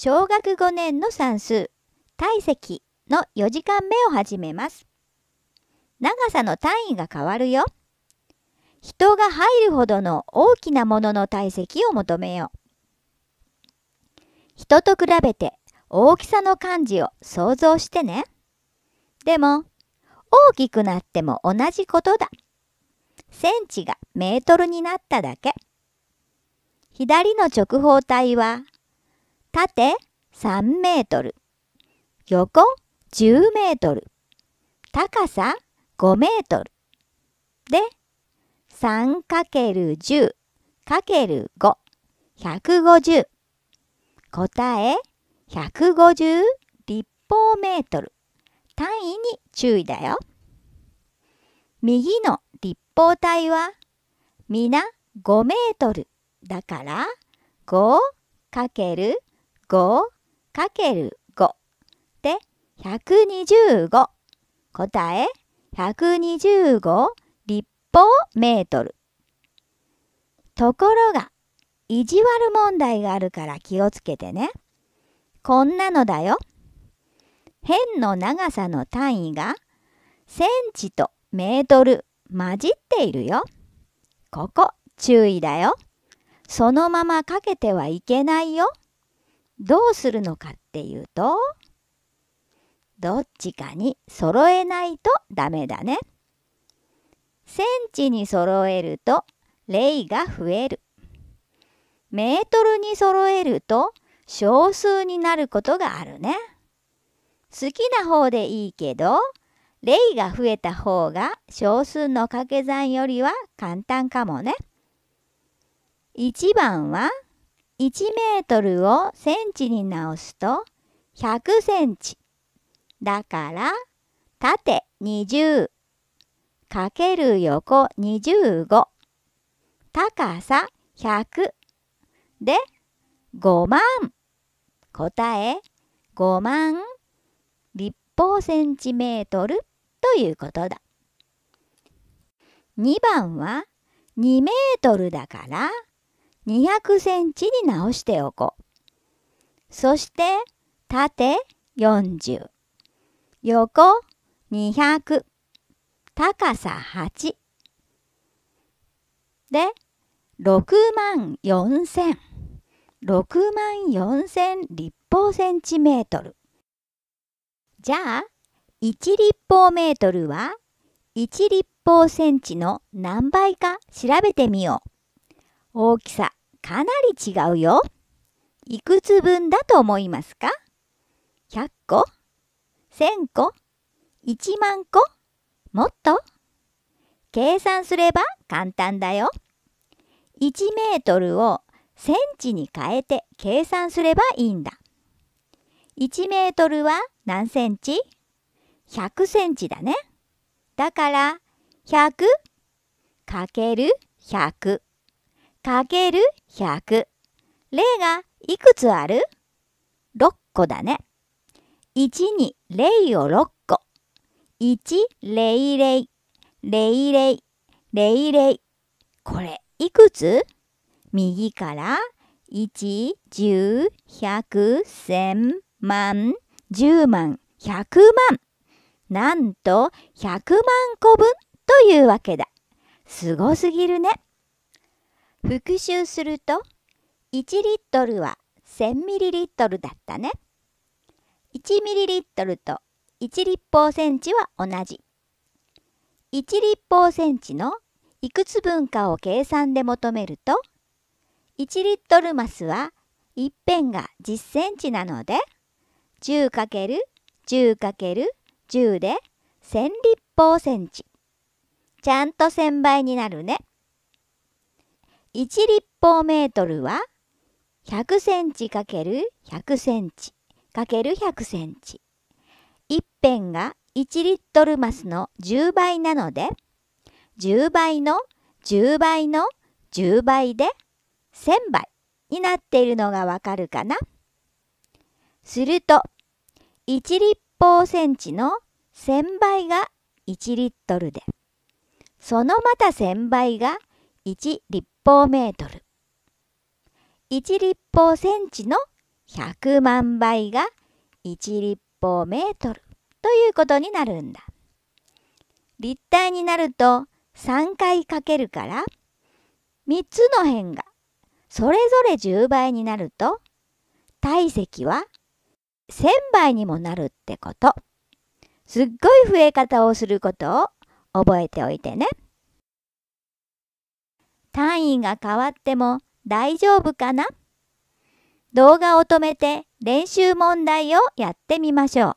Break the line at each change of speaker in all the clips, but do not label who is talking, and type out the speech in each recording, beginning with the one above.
小学5年の算数、体積の4時間目を始めます。長さの単位が変わるよ。人が入るほどの大きなものの体積を求めよう。人と比べて大きさの漢字を想像してね。でも、大きくなっても同じことだ。センチがメートルになっただけ。左の直方体は縦3メートル、横10メートル、高さ5メートル。で、3×10×5、150。答え、150立方メートル。単位に注意だよ。右の立方体は、皆5メートルだから、5×10 5×5 で125答え125立方メートルところが意地悪問題があるから気をつけてねこんなのだよ辺の長さの単位がセンチとメートル混じっているよここ注意だよそのままかけてはいけないよ。どうするのかっていうとどっちかに揃えないとダメだね。センチに揃えるといが増える。メートルに揃えると少数になることがあるね。好きな方でいいけど、いが増えた方が少数の掛け算よりは簡単かもね。1番は「1メートルをセンチに直すと100センチ。だから、縦20かける横25高さ100で5万答え5万立方センチメートルということだ2番は2メートルだから200センチに直しておこう。そして縦40横200高さ8で6万4千6万4千立方センチメートルじゃあ1立方メートルは1立方センチの何倍か調べてみよう大きさかなり違うよ。いくつ分だと思いますか ?100 個 ?1000 個 ?1 万個もっと計算すれば簡単だよ。1メートルをセンチに変えて計算すればいいんだ。1メートルは何センチ ?100 センチだね。だから 100×100 100かける100。がいくつある ?6 個だね。1に0を6個。1、0、0、0、0、0、0。これ、いくつ右から1、10、100、1000、万、10万、100万。なんと100万個分というわけだ。すごすぎるね。復習すると1リットルは1 0 0 0トルだったね。1トルと1立方センチは同じ。1立方センチのいくつ分かを計算で求めると1リットルマスは一辺が10センチなので1 0る1 0 × 1 0で1000立方センチ。ちゃんと1000倍になるね。1立方メートルは100センチ ×100 センチ ×100 センチ。一辺が1リットルマスの10倍なので、10倍の10倍の10倍で1000倍になっているのがわかるかなすると、1立方センチの1000倍が1リットルで、そのまた1000倍が1立方メートル1立方センチの100万倍が1立方メートルということになるんだ。立体になると3回かけるから3つの辺がそれぞれ10倍になると体積は1000倍にもなるってこと。すっごい増え方をすることを覚えておいてね。単位が変わっても大丈夫かな動画を止めて練習問題をやってみましょう。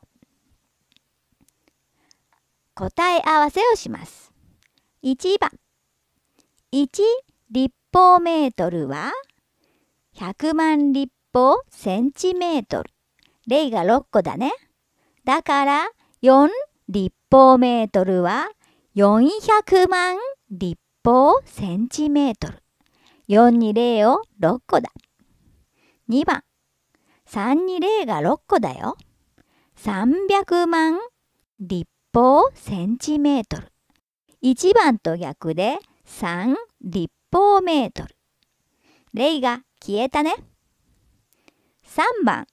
答え合わせをします。1番1立方メートルは100万立方センチメートル。例が6個だね。だから4立方メートルは400万立方センチメートル。4に0を6個だ。2番。3に0が6個だよ。300万立方センチメートル。1番と逆で3立方メートル。0が消えたね。3番。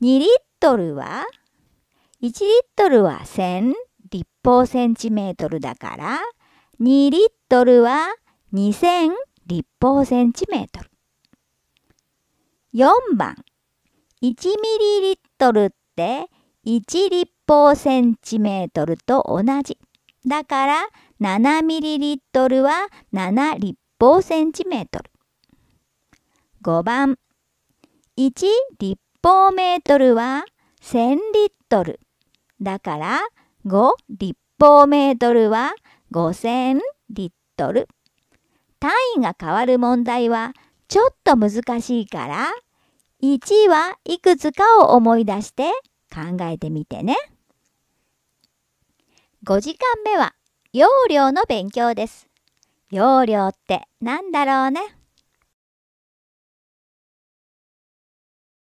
2リットルは1リットルは1000立方センチメートルだから2リットルトルは2000立方センチメートル。4番、1ミリリットルって1立方センチメートルと同じ。だから7ミリリットルは7立方センチメートル。5番、1立方メートルは1000リットル。だから5立方メートルは5000リットル。ドル。単位が変わる問題はちょっと難しいから、1はいくつかを思い出して考えてみてね。5時間目は容量の勉強です。容量って何だろうね。